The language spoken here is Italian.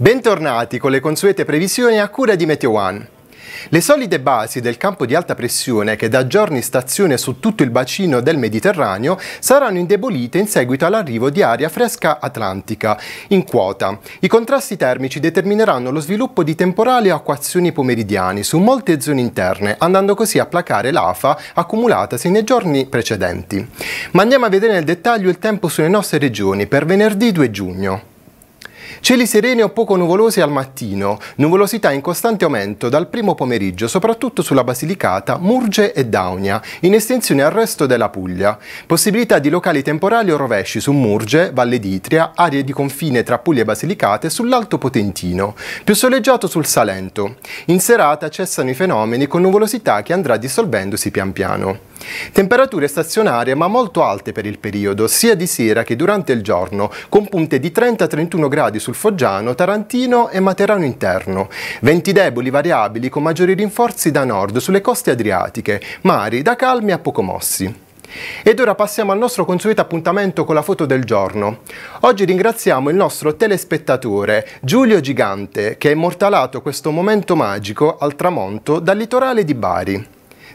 Bentornati con le consuete previsioni a cura di Meteo One. Le solide basi del campo di alta pressione che da giorni stazione su tutto il bacino del Mediterraneo saranno indebolite in seguito all'arrivo di aria fresca atlantica in quota. I contrasti termici determineranno lo sviluppo di temporali e acquazioni pomeridiani su molte zone interne, andando così a placare l'afa accumulatasi nei giorni precedenti. Ma andiamo a vedere nel dettaglio il tempo sulle nostre regioni per venerdì 2 giugno. Cieli sereni o poco nuvolosi al mattino, nuvolosità in costante aumento dal primo pomeriggio, soprattutto sulla Basilicata, Murge e Daunia, in estensione al resto della Puglia. Possibilità di locali temporali o rovesci su Murge, Valle d'Itria, aree di confine tra Puglia e Basilicata e sull'Alto Potentino, più soleggiato sul Salento. In serata cessano i fenomeni con nuvolosità che andrà dissolvendosi pian piano. Temperature stazionarie ma molto alte per il periodo, sia di sera che durante il giorno, con punte di 30-31 gradi sul Foggiano, Tarantino e Materano interno. Venti deboli variabili con maggiori rinforzi da nord sulle coste adriatiche, mari da calmi a poco mossi. Ed ora passiamo al nostro consueto appuntamento con la foto del giorno. Oggi ringraziamo il nostro telespettatore Giulio Gigante che ha immortalato questo momento magico al tramonto dal litorale di Bari.